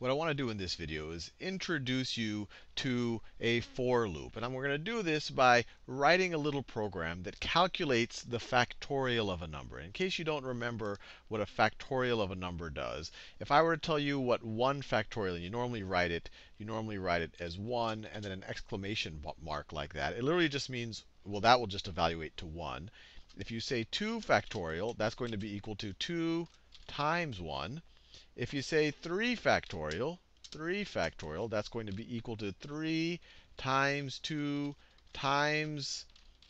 what I want to do in this video is introduce you to a for loop. And I'm, we're going to do this by writing a little program that calculates the factorial of a number. In case you don't remember what a factorial of a number does, if I were to tell you what 1 factorial, you normally write it, you normally write it as 1 and then an exclamation mark like that. It literally just means, well, that will just evaluate to 1. If you say 2 factorial, that's going to be equal to 2 times 1. If you say 3 factorial, 3 factorial, that's going to be equal to 3 times 2 times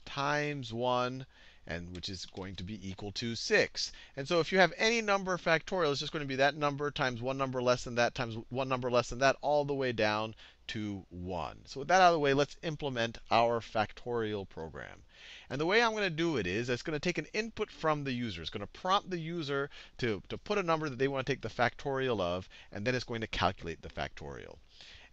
times 1 and which is going to be equal to 6. And so if you have any number factorial, it's just going to be that number times one number less than that times one number less than that all the way down to 1. So with that out of the way, let's implement our factorial program. And the way I'm going to do it is it's going to take an input from the user. It's going to prompt the user to, to put a number that they want to take the factorial of, and then it's going to calculate the factorial.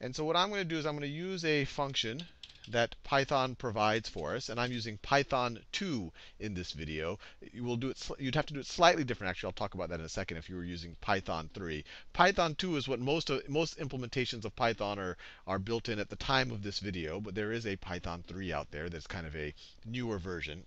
And so what I'm going to do is I'm going to use a function that Python provides for us, and I'm using Python 2 in this video. You will do it. You'd have to do it slightly different. Actually, I'll talk about that in a second. If you were using Python 3, Python 2 is what most of, most implementations of Python are are built in at the time of this video, but there is a Python 3 out there that's kind of a newer version.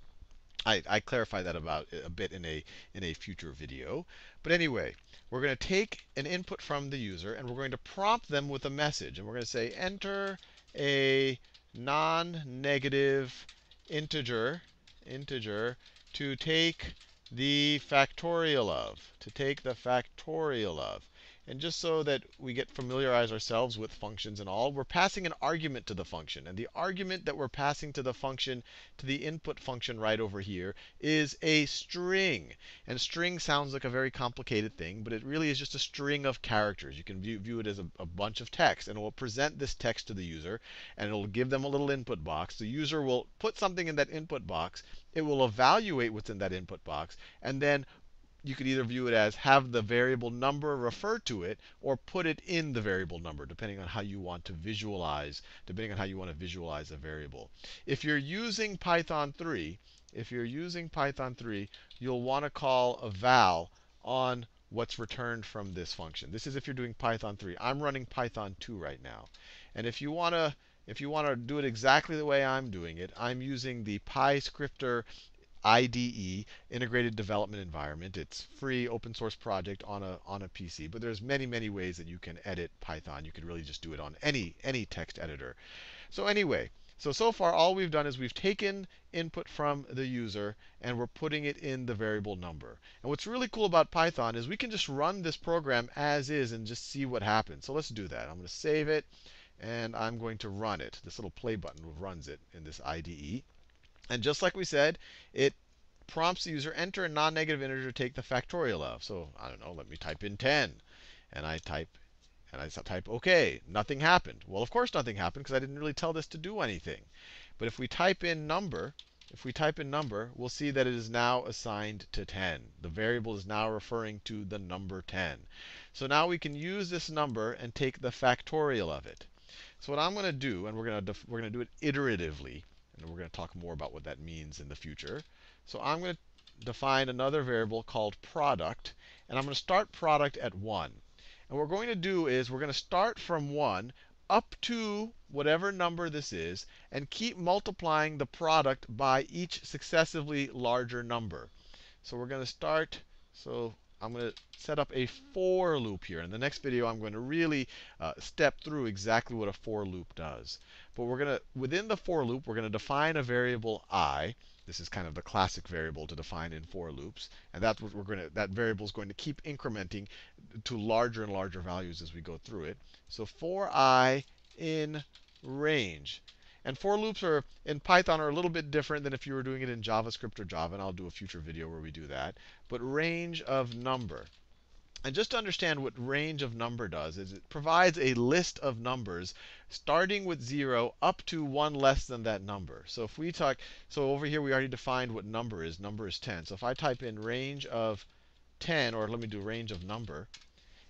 I, I clarify that about a bit in a in a future video. But anyway, we're going to take an input from the user and we're going to prompt them with a message, and we're going to say enter a non-negative integer, integer to take the factorial of, to take the factorial of. And just so that we get familiarize ourselves with functions and all, we're passing an argument to the function. And the argument that we're passing to the function, to the input function right over here, is a string. And string sounds like a very complicated thing, but it really is just a string of characters. You can view, view it as a, a bunch of text. And it will present this text to the user, and it will give them a little input box. The user will put something in that input box. It will evaluate what's in that input box, and then you could either view it as have the variable number refer to it or put it in the variable number, depending on how you want to visualize, depending on how you want to visualize a variable. If you're using Python 3, if you're using Python 3, you'll want to call a val on what's returned from this function. This is if you're doing Python 3. I'm running Python 2 right now. And if you want to if you want to do it exactly the way I'm doing it, I'm using the PyScripter IDE, Integrated Development Environment. It's free, open source project on a, on a PC. But there's many, many ways that you can edit Python. You could really just do it on any, any text editor. So anyway, so, so far all we've done is we've taken input from the user and we're putting it in the variable number. And what's really cool about Python is we can just run this program as is and just see what happens. So let's do that. I'm going to save it and I'm going to run it. This little play button runs it in this IDE. And just like we said, it prompts the user enter a non-negative integer to take the factorial of. So I don't know, let me type in 10. And I type and I type OK. Nothing happened. Well, of course nothing happened because I didn't really tell this to do anything. But if we type in number, if we type in number, we'll see that it is now assigned to 10. The variable is now referring to the number 10. So now we can use this number and take the factorial of it. So what I'm going to do, and we're going to we're going to do it iteratively, and we're going to talk more about what that means in the future. So I'm going to define another variable called product. And I'm going to start product at 1. And what we're going to do is we're going to start from 1 up to whatever number this is and keep multiplying the product by each successively larger number. So we're going to start, so I'm going to set up a for loop here. In the next video, I'm going to really uh, step through exactly what a for loop does. But we're going to, within the for loop, we're going to define a variable i. This is kind of the classic variable to define in for loops. And that's what we're going to, that variable is going to keep incrementing to larger and larger values as we go through it. So for i in range. And for loops are in Python are a little bit different than if you were doing it in JavaScript or Java, and I'll do a future video where we do that. But range of number. And just to understand what range of number does is it provides a list of numbers starting with 0 up to 1 less than that number. So if we talk, so over here we already defined what number is. Number is 10. So if I type in range of 10, or let me do range of number,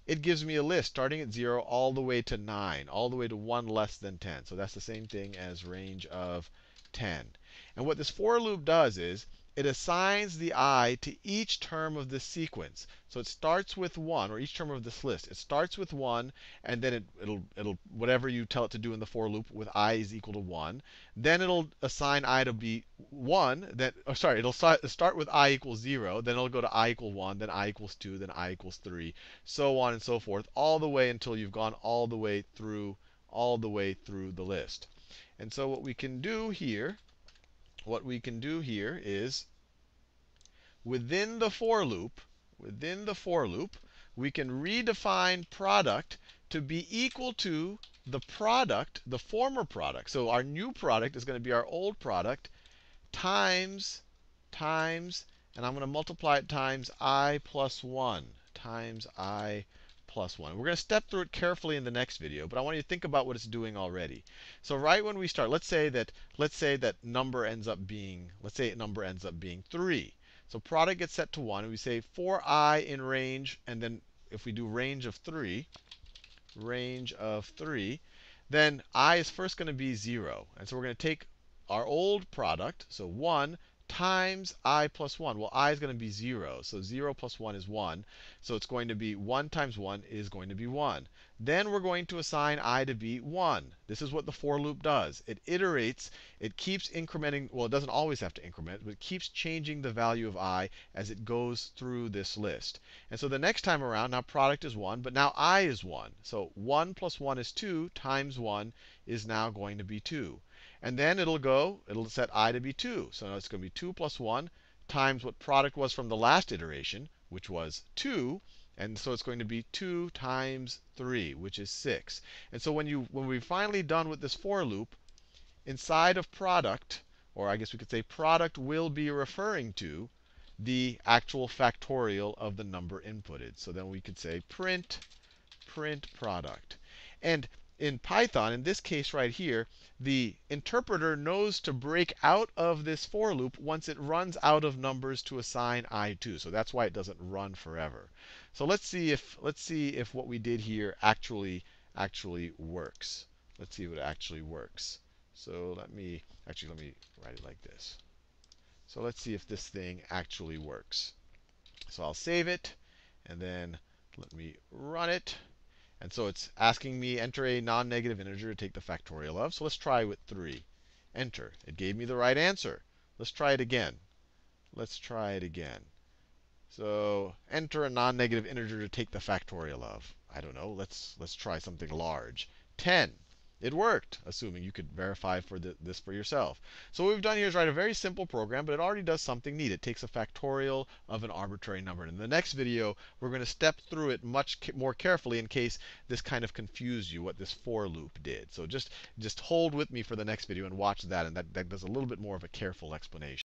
it gives me a list starting at 0 all the way to 9, all the way to 1 less than 10. So that's the same thing as range of 10. And what this for loop does is, it assigns the i to each term of the sequence. So it starts with 1, or each term of this list. It starts with 1, and then it, will it'll whatever you tell it to do in the for loop with i is equal to 1. Then it'll assign i to be 1. Then, oh, sorry, it'll start with i equals 0. Then it'll go to i equals 1, then i equals 2, then i equals 3, so on and so forth, all the way until you've gone all the way through all the way through the list. And so what we can do here what we can do here is within the for loop, within the for loop, we can redefine product to be equal to the product, the former product. So our new product is going to be our old product times, times, and I'm going to multiply it times i plus 1, times i plus 1. We're going to step through it carefully in the next video, but I want you to think about what it's doing already. So right when we start, let's say that let's say that number ends up being let's say number ends up being 3. So product gets set to 1 and we say for i in range and then if we do range of 3, range of 3, then i is first going to be 0. And so we're going to take our old product, so 1 times i plus 1. Well, i is going to be 0. So 0 plus 1 is 1. So it's going to be 1 times 1 is going to be 1. Then we're going to assign i to be 1. This is what the for loop does. It iterates. It keeps incrementing. Well, it doesn't always have to increment, but it keeps changing the value of i as it goes through this list. And so the next time around, now product is 1, but now i is 1. So 1 plus 1 is 2 times 1 is now going to be 2. And then it'll go, it'll set i to be 2. So now it's going to be 2 plus 1 times what product was from the last iteration, which was 2. And so it's going to be 2 times 3, which is 6. And so when, you, when we're finally done with this for loop, inside of product, or I guess we could say product will be referring to the actual factorial of the number inputted. So then we could say print, print product. And in Python, in this case right here, the interpreter knows to break out of this for loop once it runs out of numbers to assign i to. So that's why it doesn't run forever. So let's see if let's see if what we did here actually actually works. Let's see if it actually works. So let me actually let me write it like this. So let's see if this thing actually works. So I'll save it and then let me run it. And so it's asking me enter a non-negative integer to take the factorial of. So let's try with 3. Enter. It gave me the right answer. Let's try it again. Let's try it again. So enter a non-negative integer to take the factorial of. I don't know. Let's let's try something large. 10. It worked, assuming you could verify for the, this for yourself. So what we've done here is write a very simple program, but it already does something neat. It takes a factorial of an arbitrary number. And in the next video, we're going to step through it much ca more carefully in case this kind of confused you what this for loop did. So just, just hold with me for the next video and watch that, and that, that does a little bit more of a careful explanation.